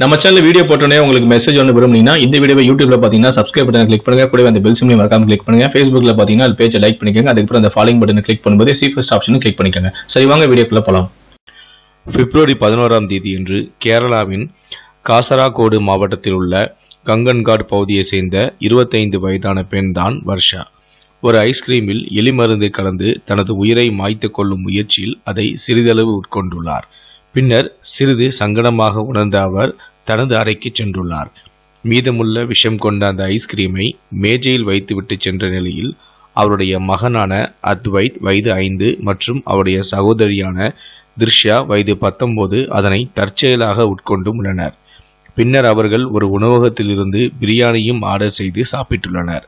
நம்ம channel video போட்டோன்னே உங்களுக்கு மெசேஜ் ஒன்று விரும்புனீங்கன்னா இந்த வீடியோ யூடியூப்ல பார்த்தீங்கன்னா சப்ஸ்கிரைப் பண்ணி கிளிக் பண்ணுங்க கூட அந்த பெல் சிம்லையும் மறக்காம கிளிக் பண்ணுங்க ஃபேஸ்புக்ல பார்த்தீங்கன்னா அது பேஜை லைக் பண்ணிக்கோங்க அதுக்கப்புறம் அந்த ஃபாலோயிங் பட்டன் கிளிக் பண்ணும்போது சீஃபஸ்ட் ஆப்ஷனும் கிளிக் பண்ணிக்கோங்க சரி வாங்க வீடியோக்குள்ள போலாம் பிப்ரவரி பதினோராம் தேதி இன்று கேரளாவின் காசராகோடு மாவட்டத்தில் உள்ள கங்கன்காட் பகுதியை சேர்ந்த இருபத்தைந்து வயதான பெண் தான் வர்ஷா ஒரு ஐஸ்கிரீமில் எலிமருந்து கலந்து தனது உயிரை மாய்த்து கொள்ளும் முயற்சியில் அதை சிறிதளவு உட்கொண்டுள்ளார் பின்னர் சிறிது சங்கடமாக உணர்ந்த அவர் தனது அறைக்கு சென்றுள்ளார் மீதமுள்ள விஷம் கொண்ட அந்த ஐஸ்கிரீமை மேஜையில் வைத்துவிட்டு சென்ற நிலையில் அவருடைய மகனான அத்வைத் வயது ஐந்து மற்றும் அவருடைய சகோதரியான திர்ஷா வயது பத்தொன்பது அதனை தற்செயலாக உட்கொண்டும் உள்ளனர் பின்னர் அவர்கள் ஒரு உணவகத்திலிருந்து பிரியாணியும் ஆர்டர் செய்து சாப்பிட்டுள்ளனர்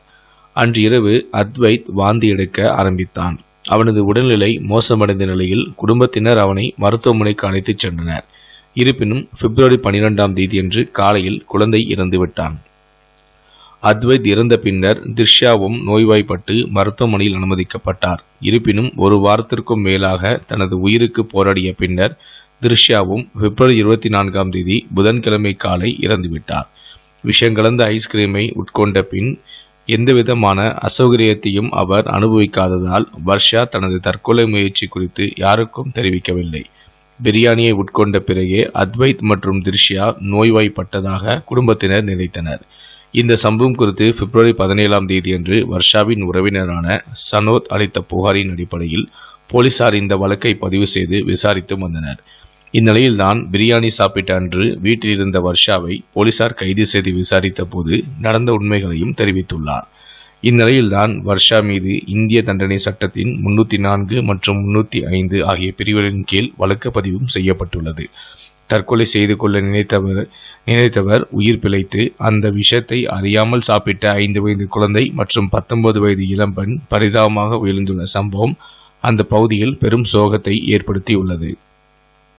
அன்று இரவு அத்வைத் வாந்தி எடுக்க ஆரம்பித்தான் அவனது உடல்நிலை மோசமடைந்த நிலையில் குடும்பத்தினர் அவனை மருத்துவமனைக்கு அழைத்துச் சென்றனர் இருப்பினும் பிப்ரவரி பனிரெண்டாம் தேதியன்று காலையில் குழந்தை இறந்துவிட்டான் அத்வைத் இறந்த பின்னர் திர்ஷாவும் நோய்வாய்ப்பட்டு மருத்துவமனையில் அனுமதிக்கப்பட்டார் இருப்பினும் ஒரு வாரத்திற்கும் மேலாக தனது உயிருக்கு போராடிய பின்னர் திர்ஷாவும் பிப்ரவரி இருபத்தி நான்காம் தேதி புதன்கிழமை காலை இறந்துவிட்டார் விஷங்கலந்த ஐஸ்கிரீமை உட்கொண்ட பின் எந்தவிதமான அசௌகரியத்தையும் அவர் அனுபவிக்காததால் வர்ஷா தனது தற்கொலை முயற்சி குறித்து யாருக்கும் தெரிவிக்கவில்லை பிரியாணியை உட்கொண்ட பிறகே அத்வைத் மற்றும் திருஷ்யா நோய்வாய்ப்பட்டதாக குடும்பத்தினர் நினைத்தனர் இந்த சம்பவம் குறித்து பிப்ரவரி பதினேழாம் தேதியன்று வர்ஷாவின் உறவினரான சனோத் அளித்த புகாரின் அடிப்படையில் போலீசார் இந்த வழக்கை பதிவு செய்து விசாரித்து வந்தனர் இந்நிலையில் தான் பிரியாணி சாப்பிட்ட அன்று வீட்டில் இருந்த வர்ஷாவை போலீசார் கைது செய்து விசாரித்த போது நடந்த உண்மைகளையும் தெரிவித்துள்ளார் இந்நிலையில் தான் வர்ஷா மீது இந்திய தண்டனை சட்டத்தின் முன்னூற்றி நான்கு மற்றும் முன்னூற்றி ஐந்து ஆகிய பிரிவுகளின் கீழ் வழக்கு பதிவும் செய்யப்பட்டுள்ளது தற்கொலை செய்து கொள்ள நினைத்தவர் நினைத்தவர் உயிர் பிழைத்து அந்த விஷத்தை அறியாமல் சாப்பிட்ட ஐந்து வயது குழந்தை மற்றும் பத்தொன்பது வயது இளம்பெண் பரிதாபமாக உயர்ந்துள்ள சம்பவம் அந்த பகுதியில் பெரும் சோகத்தை ஏற்படுத்தியுள்ளது